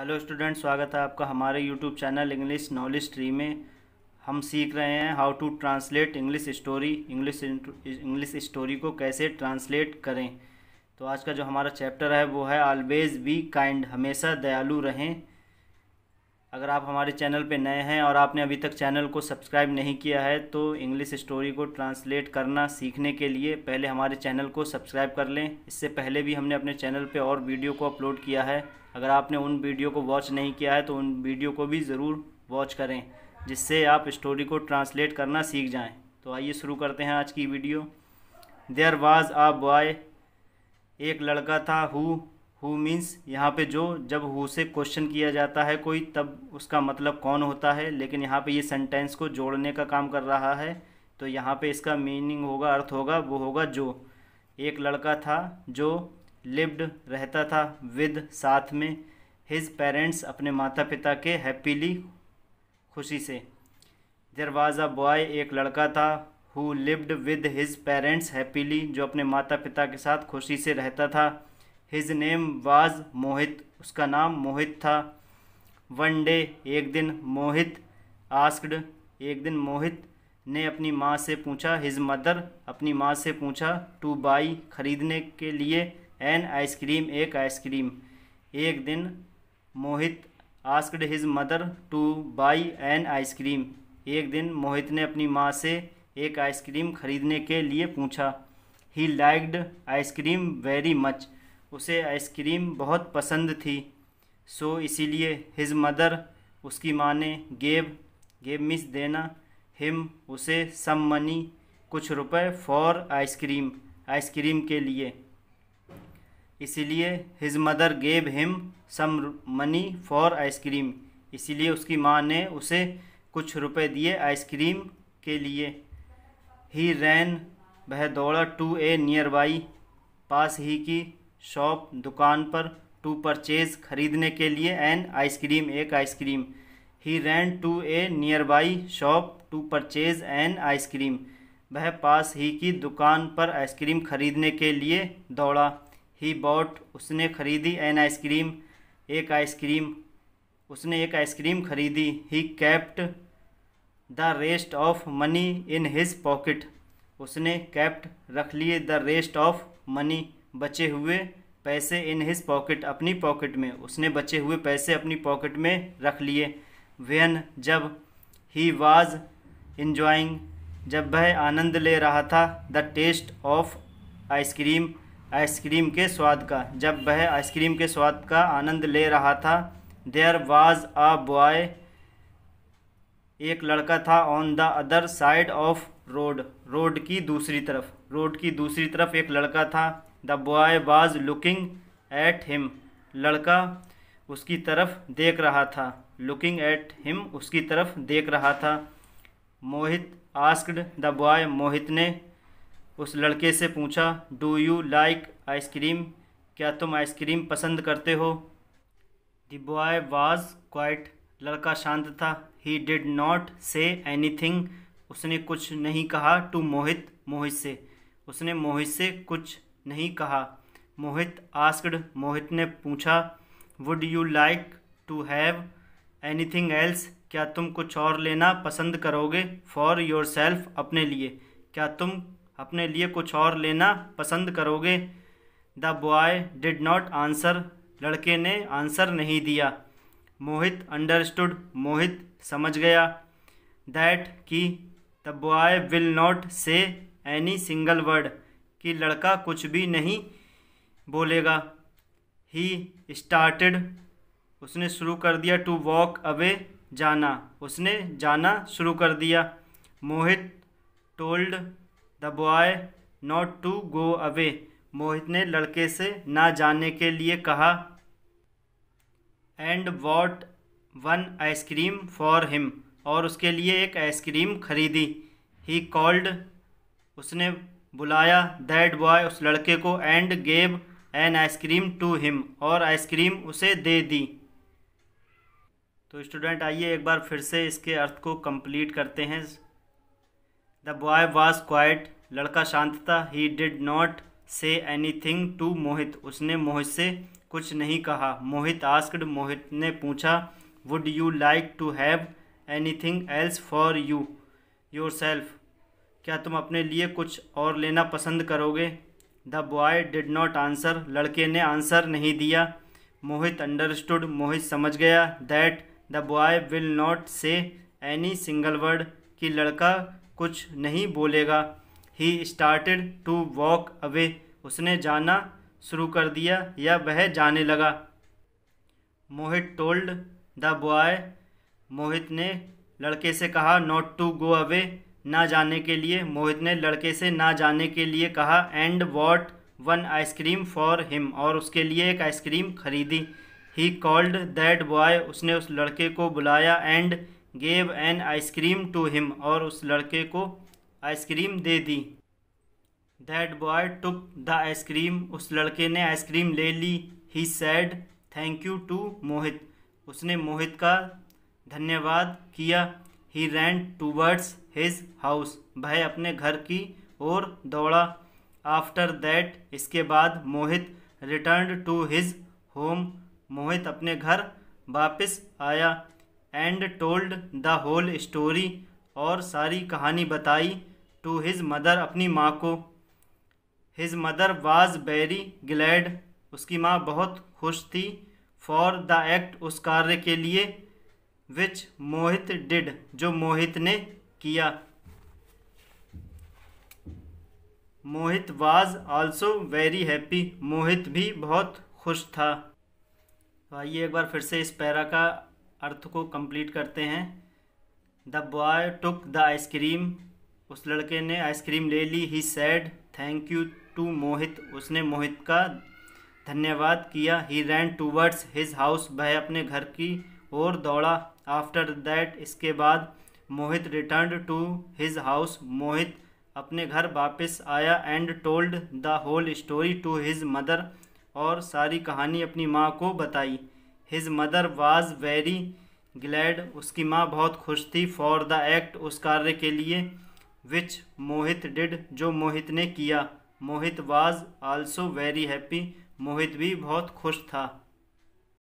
hello student स्वागत है आपका हमारे YouTube channel English knowledge tree में हम सीख रहे हैं how to translate English story English English story को कैसे ट्रांसलेट करें तो आज का जो हमारा चैप्टर है वो है ऑलवेज बी काइंड हमेशा दयालु रहें अगर आप हमारे चैनल पे नए हैं और आपने अभी तक चैनल को सब्सक्राइब नहीं किया है तो इंग्लिश स्टोरी को ट्रांसलेट करना सीखने के लिए पहले हमारे चैनल को सब्सक्राइब कर लें इससे पहले भी हमने अपने चैनल पे और वीडियो को अपलोड किया है अगर आपने उन वीडियो को वॉच नहीं किया है तो उन वीडियो को भी ज़रूर वॉच करें जिससे आप स्टोरी को ट्रांसलेट करना सीख जाएँ तो आइए शुरू करते हैं आज की video there was a boy एक लड़का था हु हु मीन्स यहाँ पे जो जब हु से क्वेश्चन किया जाता है कोई तब उसका मतलब कौन होता है लेकिन यहाँ पे ये सेंटेंस को जोड़ने का काम कर रहा है तो यहाँ पे इसका मीनिंग होगा अर्थ होगा वो होगा जो एक लड़का था जो लिव्ड रहता था विद साथ में हिज पेरेंट्स अपने माता पिता के हैप्पीली खुशी से देर वाज अ बॉय एक लड़का था who lived with his parents happily जो अपने माता पिता के साथ खुशी से रहता था हिज नेम वाज मोहित उसका नाम मोहित था वन डे एक दिन मोहित आस्कड एक दिन मोहित ने अपनी माँ से पूछा हिज मदर अपनी माँ से पूछा टू बाई खरीदने के लिए एन आइसक्रीम एक आइसक्रीम एक दिन Mohit asked his mother to buy an ice cream एक दिन मोहित ने अपनी माँ से एक आइसक्रीम खरीदने के लिए पूछा he liked ice cream very much उसे आइसक्रीम बहुत पसंद थी सो इसीलिए हिज मदर उसकी माँ ने गेब गेब मिस देना हिम उसे सम मनी कुछ रुपए फॉर आइसक्रीम आइसक्रीम के लिए इसीलिए his mother gave him some money for ice cream इसीलिए उसकी माँ ने उसे कुछ रुपए दिए आइसक्रीम के लिए ही रैन वह दौड़ा टू ए नियर बाई पास ही की शॉप दुकान पर टू परचेज खरीदने के लिए एन आइसक्रीम एक ice cream he ran to a nearby shop to purchase an ice cream वह पास ही की दुकान पर आइसक्रीम खरीदने के लिए दौड़ा ही बॉट उसने खरीदी एन आइसक्रीम एक आइसक्रीम उसने एक आइसक्रीम खरीदी he kept the rest of money in his pocket उसने कैप्ट रख लिए द रेस्ट ऑफ मनी बचे हुए पैसे इन हिज पॉकेट अपनी पॉकेट में उसने बचे हुए पैसे अपनी पॉकेट में रख लिए वेन जब ही वाज इन्जॉइंग जब वह आनंद ले रहा था the taste of ice cream ice cream के स्वाद का जब वह आइसक्रीम के स्वाद का आनंद ले रहा था देयर वाज अ बॉय एक लड़का था on the other side of road road की दूसरी तरफ रोड की दूसरी तरफ एक लड़का था the boy was looking at him लड़का उसकी तरफ देख रहा था लुकिंग एट हिम उसकी तरफ देख रहा था Mohit asked the boy Mohit ने उस लड़के से पूछा डू यू लाइक आइसक्रीम क्या तुम आइसक्रीम पसंद करते हो द बॉय वाज क्वाइट लड़का शांत था he did not say anything उसने कुछ नहीं कहा टू मोहित मोहित से उसने मोहित से कुछ नहीं कहा मोहित आस्कड मोहित ने पूछा would you like to have anything else क्या तुम कुछ और लेना पसंद करोगे फॉर योर सेल्फ अपने लिए क्या तुम अपने लिए कुछ और लेना पसंद करोगे the boy did not answer लड़के ने आंसर नहीं दिया मोहित अंडरस्टूड मोहित समझ गया दैट कि the boy will not say any single word कि लड़का कुछ भी नहीं बोलेगा ही स्टार्टेड उसने शुरू कर दिया टू वॉक अवे जाना उसने जाना शुरू कर दिया Mohit told the boy not to go away Mohit ने लड़के से ना जाने के लिए कहा and bought one ice cream for him और उसके लिए एक आइसक्रीम खरीदी ही कॉल्ड उसने बुलाया दैट बॉय उस लड़के को and gave an ice cream to him और आइसक्रीम उसे दे दी तो स्टूडेंट आइए एक बार फिर से इसके अर्थ को कंप्लीट करते हैं द बॉय वॉज क्वाइट लड़का शांत था he did not say anything to Mohit उसने मोहित से कुछ नहीं कहा मोहित आस्कड मोहित ने पूछा would you like to have anything else for you yourself क्या तुम अपने लिए कुछ और लेना पसंद करोगे the boy did not answer लड़के ने आंसर नहीं दिया मोहित अंडरस्टूड मोहित समझ गया that the boy will not say any single word कि लड़का कुछ नहीं बोलेगा he started to walk away उसने जाना शुरू कर दिया या वह जाने लगा Mohit told the boy Mohit ने लड़के से कहा नॉट टू गो अवे ना जाने के लिए मोहित ने लड़के से ना जाने के लिए कहा and bought one ice cream for him और उसके लिए एक आइसक्रीम खरीदी ही कॉल्ड दैट बॉय उसने उस लड़के को बुलाया and gave an ice cream to him और उस लड़के को आइसक्रीम दे दी that boy took the ice cream उस लड़के ने आइसक्रीम ले ली he said thank you to Mohit उसने मोहित का धन्यवाद किया he ran towards his house वह अपने घर की ओर दौड़ा आफ्टर दैट इसके बाद Mohit return to his home Mohit अपने घर वापस आया and told the whole story और सारी कहानी बताई टू हिज मदर अपनी माँ को his mother was very glad उसकी माँ बहुत खुश थी फॉर द एक्ट उस कार्य के लिए विच मोहित डिड जो मोहित ने किया Mohit was also very happy Mohit भी बहुत खुश था तो आइए एक बार फिर से इस पैरा का अर्थ को कंप्लीट करते हैं the boy took the ice cream उस लड़के ने आइसक्रीम ले ली he said thank you to Mohit उसने मोहित का धन्यवाद किया he ran towards his house वह अपने घर की और दौड़ा आफ्टर दैट इसके बाद Mohit return to his house Mohit अपने घर वापस आया and told the whole story to his mother और सारी कहानी अपनी माँ को बताई his mother was very glad उसकी माँ बहुत खुश थी फॉर द एक्ट उस कार्य के लिए विच मोहित डिड जो मोहित ने किया Mohit was also very happy Mohit भी बहुत खुश था